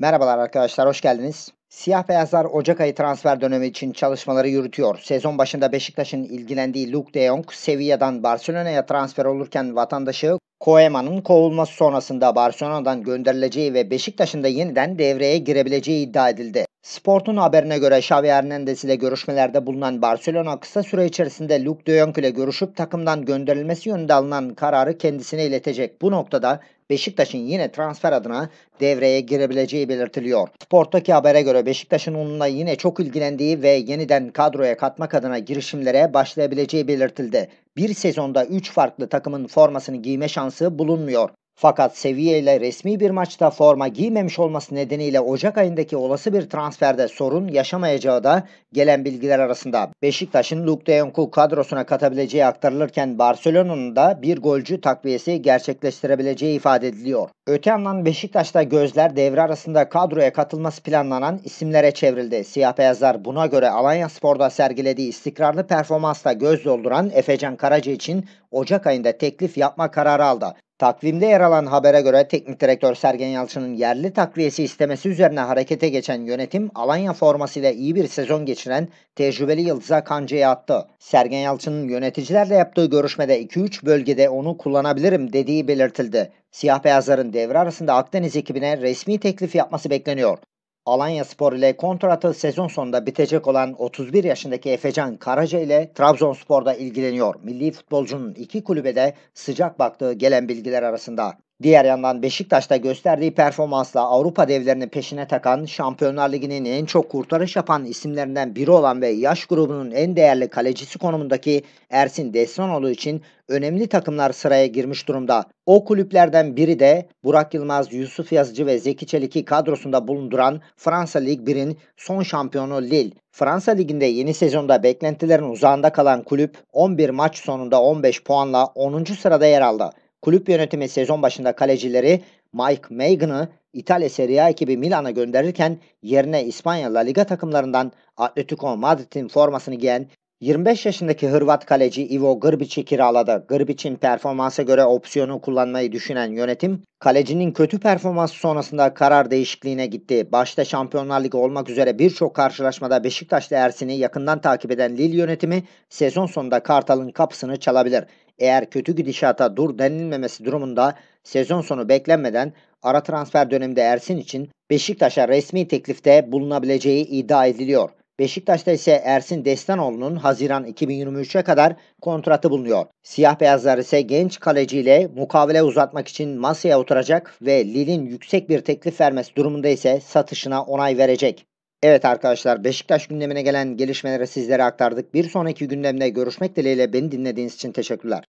Merhabalar arkadaşlar, hoş geldiniz. Siyah beyazlar Ocak ayı transfer dönemi için çalışmaları yürütüyor. Sezon başında Beşiktaş'ın ilgilendiği Luke de Jong, Sevilla'dan Barcelona'ya transfer olurken vatandaşı Koeman'ın kovulması sonrasında Barcelona'dan gönderileceği ve Beşiktaş'ın da yeniden devreye girebileceği iddia edildi. Sport'un haberine göre Xavi Hernandez ile görüşmelerde bulunan Barcelona kısa süre içerisinde Luke de Jong ile görüşüp takımdan gönderilmesi yönünde alınan kararı kendisine iletecek. Bu noktada Beşiktaş'ın yine transfer adına devreye girebileceği belirtiliyor. Sport'taki habere göre Beşiktaş'ın onunla yine çok ilgilendiği ve yeniden kadroya katmak adına girişimlere başlayabileceği belirtildi. Bir sezonda 3 farklı takımın formasını giyme şansı bulunmuyor. Fakat seviye ile resmi bir maçta forma giymemiş olması nedeniyle Ocak ayındaki olası bir transferde sorun yaşamayacağı da gelen bilgiler arasında. Beşiktaş'ın Luke Dejonku kadrosuna katabileceği aktarılırken Barcelona'nın da bir golcü takviyesi gerçekleştirebileceği ifade ediliyor. Öte yandan Beşiktaş'ta gözler devre arasında kadroya katılması planlanan isimlere çevrildi. Siyah beyazlar buna göre Alanya Spor'da sergilediği istikrarlı performansla göz dolduran Efecan Karaca için Ocak ayında teklif yapma kararı aldı. Takvimde yer alan habere göre teknik direktör Sergen Yalçın'ın yerli takviyesi istemesi üzerine harekete geçen yönetim Alanya formasıyla iyi bir sezon geçiren tecrübeli Yıldız'a kancayı attı. Sergen Yalçın'ın yöneticilerle yaptığı görüşmede 2-3 bölgede onu kullanabilirim dediği belirtildi. Siyah beyazların devre arasında Akdeniz ekibine resmi teklif yapması bekleniyor. Alanya Spor ile kontratı sezon sonunda bitecek olan 31 yaşındaki Efecan Karaca ile Trabzonspor'da ilgileniyor. Milli futbolcunun iki kulübede sıcak baktığı gelen bilgiler arasında. Diğer yandan Beşiktaş'ta gösterdiği performansla Avrupa devlerinin peşine takan, Şampiyonlar Ligi'nin en çok kurtarış yapan isimlerinden biri olan ve yaş grubunun en değerli kalecisi konumundaki Ersin Destanoğlu için önemli takımlar sıraya girmiş durumda. O kulüplerden biri de Burak Yılmaz, Yusuf Yazıcı ve Zeki Çelik'i kadrosunda bulunduran Fransa Lig 1'in son şampiyonu Lille. Fransa Ligi'nde yeni sezonda beklentilerin uzağında kalan kulüp 11 maç sonunda 15 puanla 10. sırada yer aldı. Kulüp yönetimi sezon başında kalecileri Mike Megan'ı İtalya Serie A ekibi Milan'a gönderirken yerine İspanya La Liga takımlarından Atletico Madrid'in formasını giyen 25 yaşındaki Hırvat kaleci Ivo Grbic'i kiraladı. Grbic'in performansa göre opsiyonu kullanmayı düşünen yönetim, kalecinin kötü performansı sonrasında karar değişikliğine gitti. Başta Şampiyonlar Ligi olmak üzere birçok karşılaşmada Beşiktaş'ta Ersin'i yakından takip eden Lille yönetimi sezon sonunda Kartal'ın kapısını çalabilir. Eğer kötü gidişata dur denilmemesi durumunda sezon sonu beklenmeden ara transfer döneminde Ersin için Beşiktaş'a resmi teklifte bulunabileceği iddia ediliyor. Beşiktaş'ta ise Ersin Destanoğlu'nun Haziran 2023'e kadar kontratı bulunuyor. Siyah beyazlar ise genç kaleciyle mukavele uzatmak için masaya oturacak ve Lille'in yüksek bir teklif vermesi durumunda ise satışına onay verecek. Evet arkadaşlar Beşiktaş gündemine gelen gelişmeleri sizlere aktardık. Bir sonraki gündemde görüşmek dileğiyle beni dinlediğiniz için teşekkürler.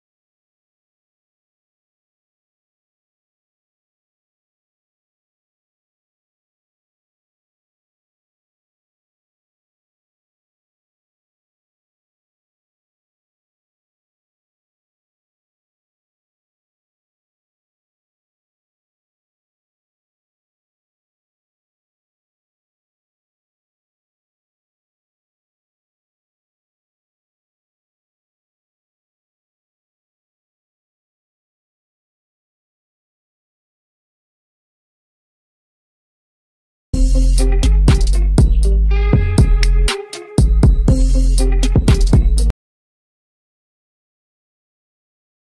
Thank you.